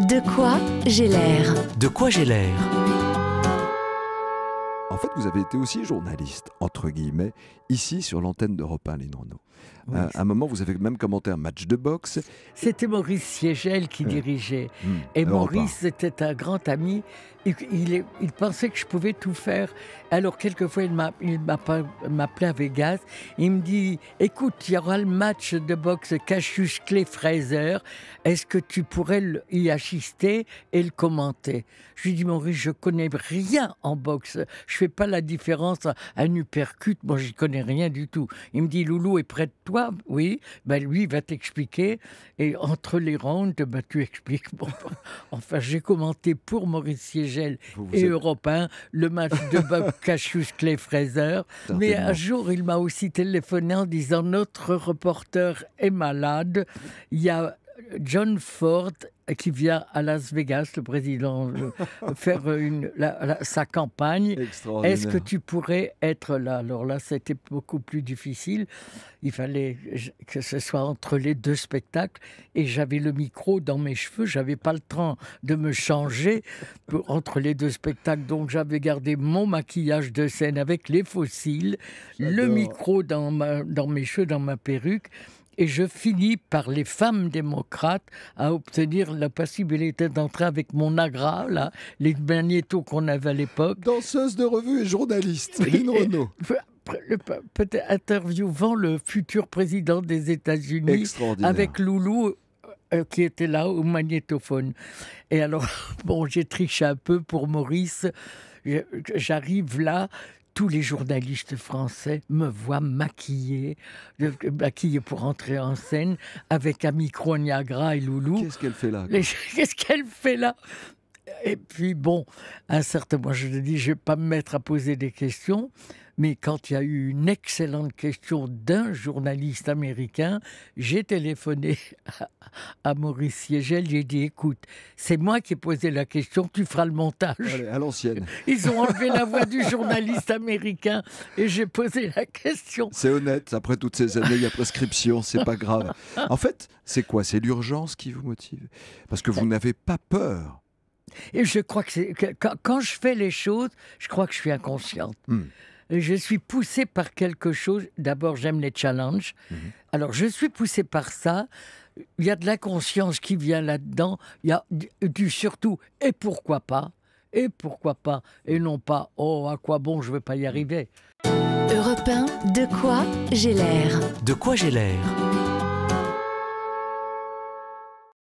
de quoi j'ai l'air De quoi j'ai l'air En fait, vous avez été aussi journaliste, entre guillemets, ici sur l'antenne d'Europe 1, les Renaud. À un moment, vous avez même commenté un match de boxe. C'était Maurice Siegel qui euh. dirigeait. Hmm. Et Maurice était un grand ami. Il, pensait que je pouvais tout faire. Alors, quelquefois, il m'a m'appelait à Vegas. Il me dit Écoute, il y aura le match de boxe Cassius Clay Fraser. Est-ce que tu pourrais y assister et le commenter Je lui dis Maurice, je connais rien en boxe. Je fais pas la différence à un uppercut. Moi, j'y connais rien du tout. Il me dit Loulou est prêt toi, oui, ben lui va t'expliquer. Et entre les rondes ben, tu expliques. enfin, j'ai commenté pour Maurice Siegel et Europain le match de Bob Cassius Clay Fraser. Mais un jour, il m'a aussi téléphoné en disant notre reporter est malade. Il y a John Ford qui vient à Las Vegas, le président, faire sa campagne. Est-ce que tu pourrais être là Alors là, c'était beaucoup plus difficile. Il fallait que ce soit entre les deux spectacles. Et j'avais le micro dans mes cheveux. J'avais pas le temps de me changer entre les deux spectacles. Donc j'avais gardé mon maquillage de scène avec les fossiles, le micro dans mes cheveux, dans ma perruque. Et je finis par les femmes démocrates à obtenir la possibilité d'entrer avec mon agra, là, les magnétos qu'on avait à l'époque. Danseuse de revue et journaliste, Lynn Renaud. Peut-être interviewant le futur président des États-Unis avec Loulou euh, qui était là au magnétophone. Et alors, bon, j'ai triché un peu pour Maurice. J'arrive là, tous les journalistes français me voient maquillée, euh, maquillée pour entrer en scène avec Ami micro et Loulou. Qu'est-ce qu'elle fait là Qu'est-ce qu'elle fait là et puis bon, un certain moi je ne dis, je vais pas me mettre à poser des questions, mais quand il y a eu une excellente question d'un journaliste américain, j'ai téléphoné à Maurice Siegel, j'ai dit écoute, c'est moi qui ai posé la question, tu feras le montage. à l'ancienne. Ils ont enlevé la voix du journaliste américain et j'ai posé la question. C'est honnête, après toutes ces années, il y a prescription, c'est pas grave. En fait, c'est quoi C'est l'urgence qui vous motive Parce que vous n'avez pas peur et je crois que, quand, je fais les choses, je crois que je suis inconsciente. Hmm. Je suis poussée par quelque chose. D'abord, j'aime les challenges. Mhm. Alors, je suis poussée par ça. Il y a de l'inconscience qui vient là-dedans. Il y a du, surtout. Et pourquoi pas Et pourquoi pas Et non pas, oh, à quoi bon, je ne vais pas y hmm. arriver. Europe de quoi j'ai l'air De quoi j'ai l'air